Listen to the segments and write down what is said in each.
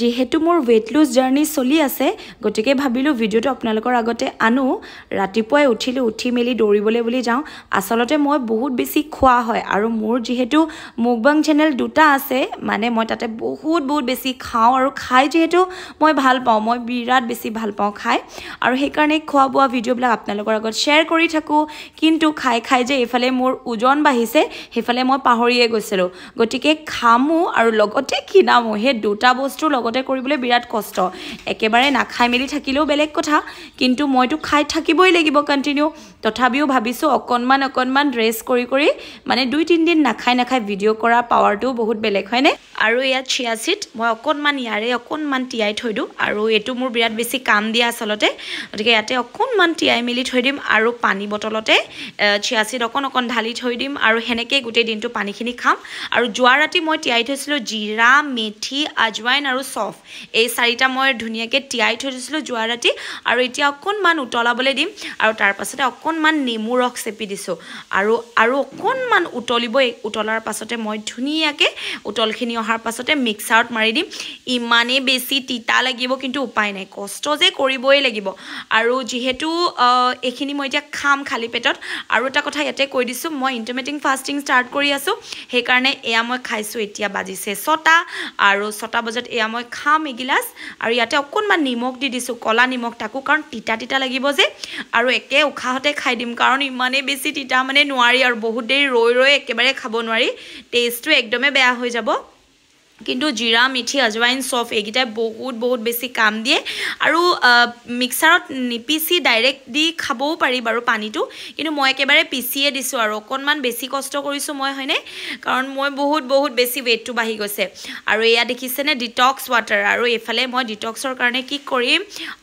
যিহেতু মোৰ weight loose journey চলি আছে গতিকে ভাবিলোঁ ভিডিঅ'টো আপোনালোকৰ আগতে আনো ৰাতিপুৱাই উঠিলোঁ উঠি মেলি দৌৰিবলৈ বুলি যাওঁ আচলতে মই বহুত বেছি খোৱা হয় আৰু মোৰ যিহেতু মুকবাং চেনেল দুটা আছে মানে মই তাতে বহুত বহুত বেছি খাওঁ আৰু খাই যিহেতু মই ভাল পাওঁ মই বিৰাট বেছি ভাল পাওঁ খাই আৰু সেইকাৰণে খোৱা বোৱা ভিডিঅ'বিলাক আপোনালোকৰ আগত শ্বেয়াৰ কৰি থাকোঁ কিন্তু খাই খাই যে এইফালে মোৰ ওজন বাঢ়িছে সেইফালে মই পাহৰিয়ে গৈছিলোঁ গতিকে খামো আৰু লগতে কিনামো সেই দুটা বস্তু লগতে কৰিবলৈ বিৰাট কষ্ট একেবাৰে নাখাই মেলি থাকিলেও বেলেগ কথা কিন্তু মইতো খাই থাকিবই লাগিব কণ্টিনিউ তথাপিও ভাবিছোঁ অকণমান অকণমান ড্ৰেছ কৰি কৰি মানে দুই তিনিদিন নাখাই নাখাই ভিডিঅ' কৰা পাৱাৰটোও বহুত বেলেগ হয়নে আৰু ইয়াত চিয়া চিট মই অকণমান ইয়াৰে অকণমান তিয়াই থৈ দিওঁ আৰু এইটো মোৰ বিৰাট বেছি কাম দিয়া আচলতে গতিকে ইয়াতে অকণমান তিয়াই মেলি থৈ দিম আৰু পানী বটলতে চিয়া চিট অকণ অকণ ঢালি থৈ দিম আৰু সেনেকৈয়ে গোটেই দিনটো পানীখিনি খাম আৰু যোৱা ৰাতি মই তিয়াই থৈছিলোঁ জিৰা মেথি আজৱাইন আৰু চফ এই চাৰিটা মই ধুনীয়াকৈ তিয়াই থৈ দিছিলোঁ যোৱা ৰাতি আৰু এতিয়া অকণমান উতলাবলৈ দিম আৰু তাৰপাছতে অকণমান নেমু ৰস চেপি দিছোঁ আৰু আৰু অকণমান উতলিব উতলাৰ পাছতে মই ধুনীয়াকৈ উতলখিনি অহাৰ পাছতে মিক্সাৰত মাৰি দিম ইমানেই বেছি তিতা লাগিব কিন্তু উপায় নাই কষ্ট যে কৰিবই লাগিব আৰু যিহেতু এইখিনি মই এতিয়া খাম খালী পেটত আৰু এটা কথা ইয়াতে কৈ দিছোঁ মই ইণ্টাৰমেটিং ফাষ্টিং ষ্টাৰ্ট কৰি আছোঁ সেইকাৰণে এয়া মই খাইছোঁ এতিয়া বাজিছে ছটা আৰু ছটা বজাত এয়া মই মই খাম এগিলাচ আৰু ইয়াতে অকণমান নিমখ দি দিছোঁ ক'লা নিমখ তাকো কাৰণ তিতা তিতা লাগিব যে আৰু একে উশাহতে খাই দিম কাৰণ ইমানেই বেছি তিতা মানে নোৱাৰি আৰু বহুত দেৰি ৰৈ ৰৈ একেবাৰে খাব নোৱাৰি টেষ্টটো একদমেই বেয়া হৈ যাব কিন্তু জিৰা মিঠি আজৱাইন চফ এইকেইটাই বহুত বহুত বেছি কাম দিয়ে আৰু মিক্সাৰত নিপিচি ডাইৰেক্ট দি খাবও পাৰি বাৰু পানীটো কিন্তু মই একেবাৰে পিচিয়ে দিছোঁ আৰু অকণমান বেছি কষ্ট কৰিছোঁ মই হয়নে কাৰণ মই বহুত বহুত বেছি ৱেইটটো বাঢ়ি গৈছে আৰু এয়া দেখিছেনে ডিটক্স ৱাটাৰ আৰু এইফালে মই ডিটক্সৰ কাৰণে কি কৰিম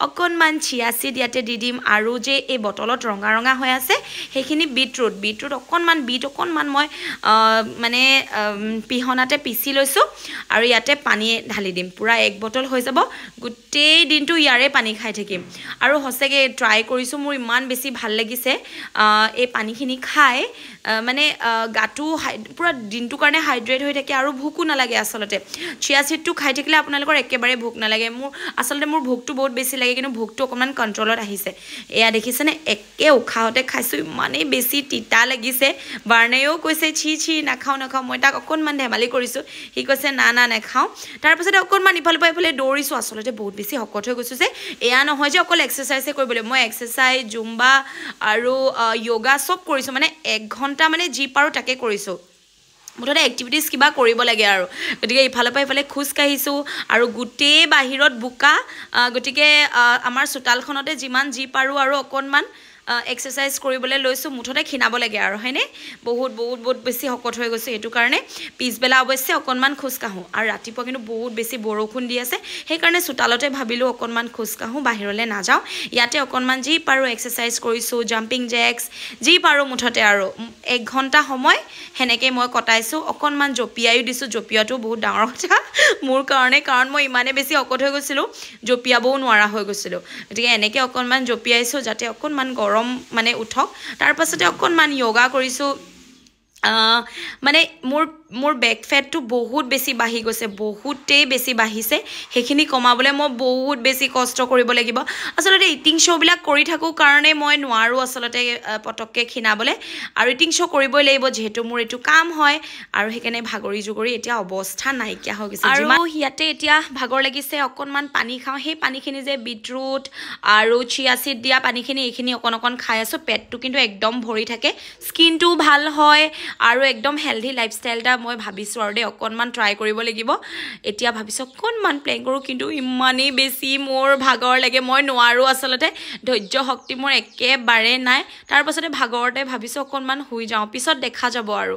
অকণমান চিয়াচিড ইয়াতে দি দিম আৰু যে এই বটলত ৰঙা ৰঙা হৈ আছে সেইখিনি বিটৰুট বিটৰুট অকণমান বিট অকণমান মই মানে পিহনাতে পিচি লৈছোঁ আৰু ইয়াতে পানী ঢালি দিম পূৰা এক বটল হৈ যাব গোটেই দিনটো ইয়াৰে পানী খাই থাকিম আৰু সঁচাকৈ ট্ৰাই কৰিছোঁ মোৰ ইমান বেছি ভাল লাগিছে এই পানীখিনি খাই মানে গাটো পূৰা দিনটোৰ কাৰণে হাইড্ৰেট হৈ থাকে আৰু ভোকো নালাগে আচলতে চিয়া চিটটো খাই থাকিলে আপোনালোকৰ একেবাৰে ভোক নালাগে মোৰ আচলতে মোৰ ভোকটো বহুত বেছি লাগে কিন্তু ভোকটো অকণমান কণ্ট্ৰলত আহিছে এয়া দেখিছেনে একে উশাহতে খাইছোঁ ইমানেই বেছি তিতা লাগিছে বাৰ্ণেও কৈছে চি চি নাখাওঁ নাখাওঁ মই তাক অকণমান ধেমালি কৰিছোঁ সি কৈছে না দানা নেখাওঁ তাৰপিছতে অকণমান ইফালৰ পৰা ইফালে দৌৰিছোঁ আচলতে বহুত বেছি শকত হৈ গৈছোঁ যে এয়া নহয় যে অকল এক্সাৰচাইজে কৰিবলৈ মই এক্সাৰচাইজ জুম্বা আৰু য়োগা চব কৰিছোঁ মানে এক ঘণ্টা মানে যি পাৰোঁ তাকে কৰিছোঁ মুঠতে এক্টিভিটিছ কিবা কৰিব লাগে আৰু গতিকে ইফালৰ পৰা ইফালে খোজ কাঢ়িছোঁ আৰু গোটেই বাহিৰত বোকা গতিকে আমাৰ চোতালখনতে যিমান যি পাৰোঁ আৰু অকণমান এক্সাৰচাইজ কৰিবলৈ লৈছোঁ মুঠতে খীণাব লাগে আৰু হয়নে বহুত বহুত বহুত বেছি শকত হৈ গৈছোঁ সেইটো কাৰণে পিছবেলা অৱশ্যে অকণমান খোজকাঢ়ো আৰু ৰাতিপুৱা কিন্তু বহুত বেছি বৰষুণ দি আছে সেইকাৰণে চোতালতে ভাবিলোঁ অকণমান খোজকাঢ়ো বাহিৰলৈ নাযাওঁ ইয়াতে অকণমান যি পাৰোঁ এক্সাৰচাইজ কৰিছোঁ জাম্পিং জেক্স যি পাৰোঁ মুঠতে আৰু এক ঘণ্টা সময় সেনেকৈ মই কটাইছোঁ অকণমান জঁপিয়াইও দিছোঁ জঁপিওৱাটো বহুত ডাঙৰ কথা মোৰ কাৰণে কাৰণ মই ইমানেই বেছি শকত হৈ গৈছিলোঁ জঁপিয়াবও নোৱাৰা হৈ গৈছিলোঁ গতিকে এনেকৈ অকণমান জঁপিয়াইছোঁ যাতে অকণমান গৰম গৰম মানে উঠক তাৰপাছতে অকণমান য়োগা কৰিছোঁ মানে মোৰ মোৰ বেক ফেটটো বহুত বেছি বাঢ়ি গৈছে বহুতেই বেছি বাঢ়িছে সেইখিনি কমাবলৈ মই বহুত বেছি কষ্ট কৰিব লাগিব আচলতে ইটিং শ্ব'বিলাক কৰি থাকোঁ কাৰণে মই নোৱাৰোঁ আচলতে পটককৈ খীণাবলৈ আৰু ইটিং শ্ব' কৰিবই লাগিব যিহেতু মোৰ এইটো কাম হয় আৰু সেইকাৰণে ভাগৰি জুগৰি এতিয়া অৱস্থা নাইকিয়া হৈ গৈছে আৰু ইয়াতে এতিয়া ভাগৰ লাগিছে অকণমান পানী খাওঁ সেই পানীখিনি যে বিদ্ৰুট আৰু চিয়াচিড দিয়া পানীখিনি এইখিনি অকণ অকণ খাই আছোঁ পেটটো কিন্তু একদম ভৰি থাকে স্কিনটোও ভাল হয় আৰু একদম হেল্ডি লাইফষ্টাইল এটা মই ভাবিছোঁ আৰু দেই অকণমান ট্ৰাই কৰিব লাগিব এতিয়া ভাবিছোঁ অকণমান প্লেন কৰোঁ কিন্তু ইমানেই বেছি মোৰ ভাগৰ লাগে মই নোৱাৰোঁ আচলতে ধৈৰ্য শক্তি মোৰ একেবাৰে নাই তাৰপাছতে ভাগৰতে ভাবিছোঁ অকণমান শুই যাওঁ পিছত দেখা যাব আৰু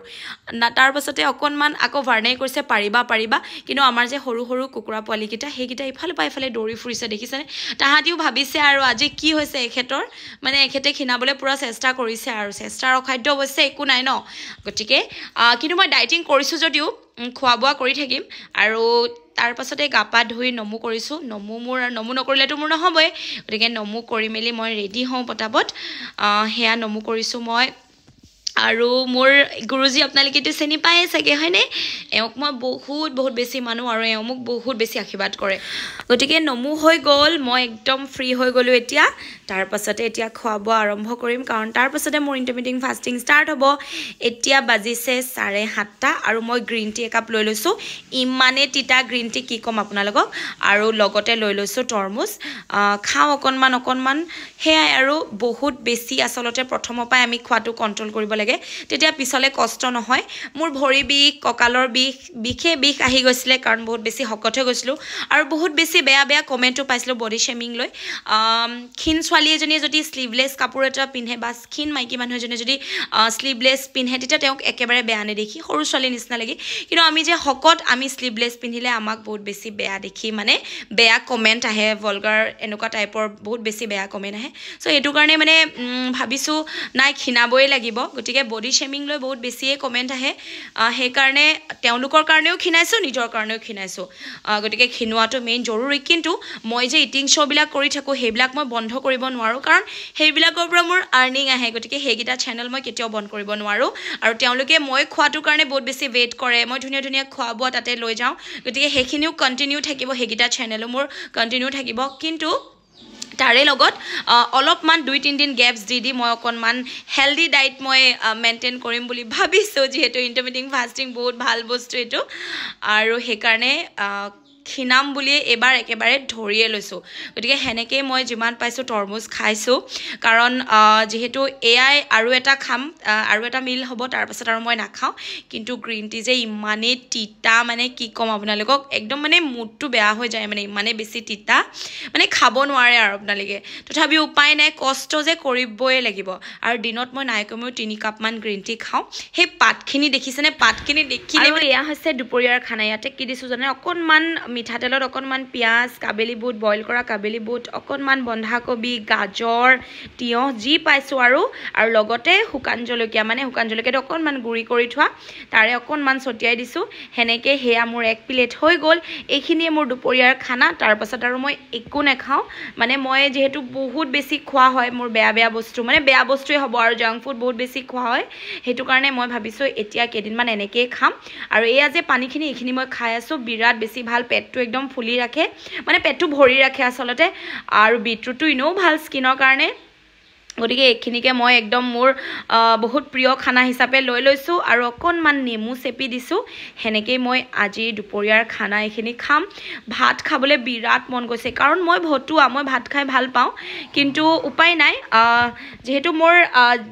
তাৰপাছতে অকণমান আকৌ ভাৰ্ণাই কৰিছে পাৰিবা পাৰিবা কিন্তু আমাৰ যে সৰু সৰু কুকুৰা পোৱালিকেইটা সেইকেইটা ইফালৰ পৰা ইফালে দৌৰি ফুৰিছে দেখিছেনে তাহাঁতিও ভাবিছে আৰু আজি কি হৈছে এখেতৰ মানে এখেতে খীনাবলৈ পূৰা চেষ্টা কৰিছে আৰু চেষ্টাৰ অসাধ্য অৱশ্যে একো নাই ন গতিকে কিন্তু মই ডাইটিং কৰিছোঁ যদিও খোৱা বোৱা কৰি থাকিম আৰু তাৰপাছতে গা পা ধুই নমু কৰিছোঁ নমু মোৰ নমু নকৰিলেতো মোৰ নহ'বই গতিকে নমু কৰি মেলি মই ৰেডি হওঁ পটাপট সেয়া নমু কৰিছোঁ মই আৰু মোৰ গুৰুজী আপোনালোকেতো চিনি পায়ে চাগে হয়নে এওঁক মই বহুত বহুত বেছি মানো আৰু এওঁ মোক বহুত বেছি আশীৰ্বাদ কৰে গতিকে নমু হৈ গ'ল মই একদম ফ্ৰী হৈ গ'লোঁ এতিয়া তাৰপাছতে এতিয়া খোৱা বোৱা আৰম্ভ কৰিম কাৰণ তাৰপাছতে মোৰ ইণ্টাৰমিডিয়েট ফাষ্টিং ষ্টাৰ্ট হ'ব এতিয়া বাজিছে চাৰে সাতটা আৰু মই গ্ৰীণ টি একাপ লৈ লৈছোঁ ইমানেই তিতা গ্ৰীণ টি কি ক'ম আপোনালোকক আৰু লগতে লৈ লৈছোঁ তৰমুজ খাওঁ অকণমান অকণমান সেয়াই আৰু বহুত বেছি আচলতে প্ৰথমৰ পৰাই আমি খোৱাটো কণ্ট্ৰল কৰিব লাগে তেতিয়া পিছলৈ কষ্ট নহয় মোৰ ভৰি বিষ কঁকালৰ বিষ বিষেই বিষ আহি গৈছিলে কাৰণ বহুত বেছি শকত হৈ গৈছিলোঁ আৰু বহুত বেছি বেয়া বেয়া কমেণ্টো পাইছিলোঁ বডি শ্বেমিং লৈ খিনচোৱা ছোৱালী এজনীয়ে যদি শ্লিভলেছ কাপোৰ এটা পিন্ধে বা স্কিন মাইকী মানুহ এজনীয়ে যদি শ্লিভলেছ পিন্ধে তেতিয়া তেওঁক একেবাৰে বেয়া নেদেখি সৰু ছোৱালীৰ নিচিনা লাগি কিন্তু আমি যে শকত আমি শ্লিভলেছ পিন্ধিলে আমাক বহুত বেছি বেয়া দেখি মানে বেয়া কমেণ্ট আহে ভলগাৰ এনেকুৱা টাইপৰ বহুত বেছি বেয়া কমেণ্ট আহে চ' সেইটো কাৰণে মানে ভাবিছোঁ নাই খীণাবই লাগিব গতিকে বডি শ্বেমিং লৈ বহুত বেছিয়ে কমেণ্ট আহে সেইকাৰণে তেওঁলোকৰ কাৰণেও খীণাইছোঁ নিজৰ কাৰণেও খীণাইছোঁ গতিকে খীণোৱাটো মেইন জৰুৰী কিন্তু মই যে ইটিং শ্ব'বিলাক কৰি থাকোঁ সেইবিলাক মই বন্ধ কৰিব নোৱাৰোঁ কাৰণ সেইবিলাকৰ পৰা মোৰ আৰ্ণিং আহে গতিকে সেইকেইটা চেনেল মই কেতিয়াও বন্ধ কৰিব নোৱাৰোঁ আৰু তেওঁলোকে মই খোৱাটোৰ কাৰণে বহুত বেছি ৱেইট কৰে মই ধুনীয়া ধুনীয়া খোৱা বোৱা তাতে লৈ যাওঁ গতিকে সেইখিনিও কণ্টিনিউ থাকিব সেইকেইটা চেনেলো মোৰ কণ্টিনিউ থাকিব কিন্তু তাৰে লগত অলপমান দুই তিনিদিন গেপছ দি দি মই অকণমান হেল্ডি ডায়েট মই মেইনটেইন কৰিম বুলি ভাবিছোঁ যিহেতু ইণ্টাৰমিডিয়েট ফাষ্টিং বহুত ভাল বস্তু এইটো আৰু সেইকাৰণে খিনাম বুলিয়ে এবাৰ একেবাৰে ধৰিয়ে লৈছোঁ গতিকে সেনেকেই মই যিমান পাইছোঁ তৰমুজ খাইছোঁ কাৰণ যিহেতু এয়াই আৰু এটা খাম আৰু এটা মিল হ'ব তাৰপাছত আৰু মই নাখাওঁ কিন্তু গ্ৰীণ টি যে ইমানেই তিতা মানে কি ক'ম আপোনালোকক একদম মানে মুডটো বেয়া হৈ যায় মানে ইমানেই বেছি তিতা মানে খাব নোৱাৰে আৰু আপোনালোকে তথাপিও উপায় নাই কষ্ট যে কৰিবই লাগিব আৰু দিনত মই নাই কমেও তিনিকাপমান গ্ৰীণ টি খাওঁ সেই পাতখিনি দেখিছেনে পাতখিনি দেখিলে এয়া হৈছে দুপৰীয়াৰ খানা ইয়াতে কি দিছোঁ জানে অকণমান মিঠাতেলত অকণমান পিঁয়াজ কাবেলী বুট বইল কৰা কাবেলী বুট অকণমান বন্ধাকবি গাজৰ তিঁয়হ যি পাইছোঁ আৰু আৰু লগতে শুকান জলকীয়া মানে শুকান জলকীয়াটো অকণমান গুড়ি কৰি থোৱা তাৰে অকণমান ছটিয়াই দিছোঁ সেনেকৈ সেয়া মোৰ এক প্লেট হৈ গ'ল এইখিনিয়ে মোৰ দুপৰীয়াৰ খানা তাৰপাছত আৰু মই একো নাখাওঁ মানে মই যিহেতু বহুত বেছি খোৱা হয় মোৰ বেয়া বেয়া বস্তু মানে বেয়া বস্তুৱে হ'ব আৰু জাংক ফুড বহুত বেছি খোৱা হয় সেইটো কাৰণে মই ভাবিছোঁ এতিয়া কেইদিনমান এনেকৈয়ে খাম আৰু এয়া যে পানীখিনি এইখিনি মই খাই আছোঁ বিৰাট বেছি ভাল পেট পেটটো একদম ফুলি ৰাখে মানে পেটটো ভৰি ৰাখে আচলতে আৰু বিটৰুটটো ইনো ভাল স্কিনৰ কাৰণে গতিকে এইখিনিকে মই একদম মোৰ বহুত প্ৰিয় খানা হিচাপে লৈ লৈছোঁ আৰু অকণমান নেমু চেপি দিছোঁ সেনেকেই মই আজি দুপৰীয়াৰ খানা এইখিনি খাম ভাত খাবলৈ বিৰাট মন গৈছে কাৰণ মই ভতুৱা মই ভাত খাই ভাল পাওঁ কিন্তু উপায় নাই যিহেতু মোৰ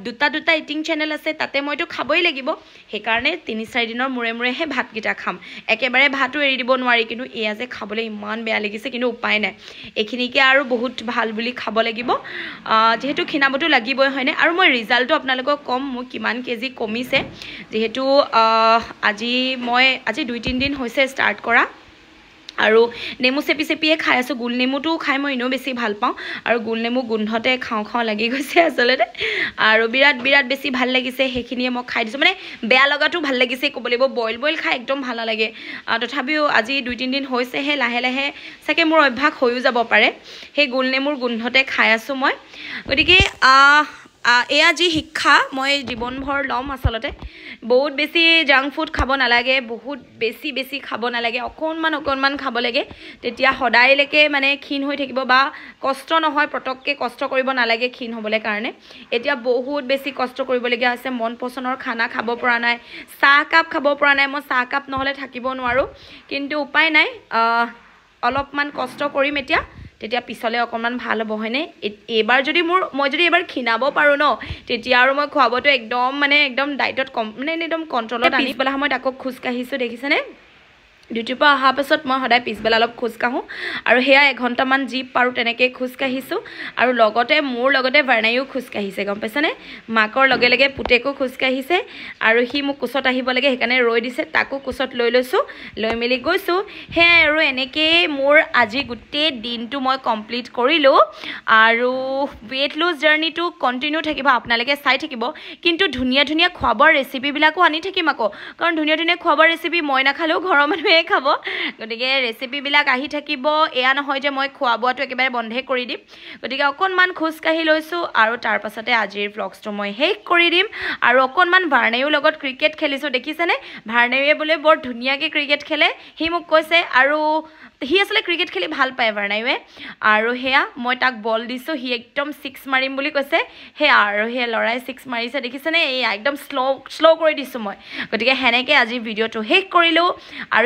দুটা দুটা ইটিং চেনেল আছে তাতে মইতো খাবই লাগিব সেইকাৰণে তিনি চাৰিদিনৰ মূৰে মূৰেহে ভাতকেইটা খাম একেবাৰে ভাতো এৰি দিব নোৱাৰি কিন্তু এয়া যে খাবলৈ ইমান বেয়া লাগিছে কিন্তু উপায় নাই এইখিনিকে আৰু বহুত ভাল বুলি খাব লাগিব যিহেতু খীনাব হিচাপতো লাগিবই হয়নে আৰু মই ৰিজাল্টটো আপোনালোকক ক'ম মোৰ কিমান কেজি কমিছে যিহেতু আজি মই আজি দুই তিনিদিন হৈছে ষ্টাৰ্ট কৰা আৰু নেমু চেপি চেপিয়ে খাই আছোঁ গোল নেমুটোও খাই মই এনেও বেছি ভাল পাওঁ আৰু গোল নেমু গোন্ধতে খাওঁ খাওঁ লাগি গৈছে আচলতে আৰু বিৰাট বিৰাট বেছি ভাল লাগিছে সেইখিনিয়ে মই খাই দিছোঁ মানে বেয়া লগাটো ভাল লাগিছে ক'ব লাগিব বইল বইল খাই একদম ভাল নালাগে তথাপিও আজি দুই তিনিদিন হৈছেহে লাহে লাহে চাগে মোৰ অভ্যাস হৈও যাব পাৰে সেই গোল নেমুৰ গোন্ধতে খাই আছোঁ মই গতিকে এয়া যি শিক্ষা মই জীৱনভৰ ল'ম আচলতে বহুত বেছি জাংক ফুড খাব নালাগে বহুত বেছি বেছি খাব নালাগে অকণমান অকণমান খাব লাগে তেতিয়া সদায়লৈকে মানে ক্ষীণ হৈ থাকিব বা কষ্ট নহয় পটককৈ কষ্ট কৰিব নালাগে ক্ষীণ হ'বলৈ কাৰণে এতিয়া বহুত বেছি কষ্ট কৰিবলগীয়া হৈছে মন পচন্দৰ খানা খাব পৰা নাই চাহকাপ খাব পৰা নাই মই চাহকাপ নহ'লে থাকিব নোৱাৰোঁ কিন্তু উপায় নাই অলপমান কষ্ট কৰিম এতিয়া তেতিয়া পিছলৈ অকণমান ভাল হ'ব হয়নে এইবাৰ যদি মোৰ মই যদি এইবাৰ খীণাব পাৰোঁ ন তেতিয়া আৰু মই খোৱাবটো একদম মানে একদম ডায়েটত কম মানে একদম কণ্ট্ৰলত আনি পেলাই মই তাকো খোজ কাঢ়িছোঁ দেখিছেনে ডিউটিৰ পৰা অহাৰ পাছত মই সদায় পিছবেলা অলপ খোজকাঢ়োঁ আৰু সেয়া এঘণ্টামান যি পাৰোঁ তেনেকৈ খোজকাঢ়িছোঁ আৰু লগতে মোৰ লগতে ভাৰ্ণায়ো খোজকাঢ়িছে গম পাইছেনে মাকৰ লগে লগে পুতেকো খোজকাঢ়িছে আৰু সি মোক কোচত আহিব লাগে সেইকাৰণে ৰৈ দিছে তাকো কোচত লৈ লৈছোঁ লৈ মেলি গৈছোঁ সেয়াই আৰু এনেকৈয়ে মোৰ আজি গোটেই দিনটো মই কমপ্লিট কৰিলোঁ আৰু ৱেইট লুজ জাৰ্ণিটো কণ্টিনিউ থাকিব আপোনালোকে চাই থাকিব কিন্তু ধুনীয়া ধুনীয়া খোৱাবৰ ৰেচিপিবিলাকো আনি থাকিম আকৌ কাৰণ ধুনীয়া ধুনীয়া খোৱাবৰ ৰেচিপি মই নাখালেও ঘৰৰ মানুহে মানুহে খাব গতিকে ৰেচিপিবিলাক আহি থাকিব এয়া নহয় যে মই খোৱা বোৱাটো একেবাৰে বন্ধেই কৰি দিম গতিকে অকণমান খোজকাঢ়ি লৈছোঁ আৰু তাৰপাছতে আজিৰ ব্লগছটো মই শেষ কৰি দিম আৰু অকণমান ভাৰ্ণেউৰ লগত ক্ৰিকেট খেলিছোঁ দেখিছেনে ভাৰ্ণেউয়ে বোলে বৰ ধুনীয়াকৈ ক্ৰিকেট খেলে সি মোক কৈছে আৰু সি আচলতে ক্ৰিকেট খেলি ভাল পায় ভাৰ্ণায়ুৱে আৰু সেয়া মই তাক বল দিছোঁ সি একদম ছিক্স মাৰিম বুলি কৈছে সেয়া আৰু সেয়া ল'ৰাই ছিক্স মাৰিছে দেখিছেনে এই একদম শ্ল' শ্ল' কৰি দিছোঁ মই গতিকে সেনেকৈ আজি ভিডিঅ'টো শেষ কৰিলোঁ আৰু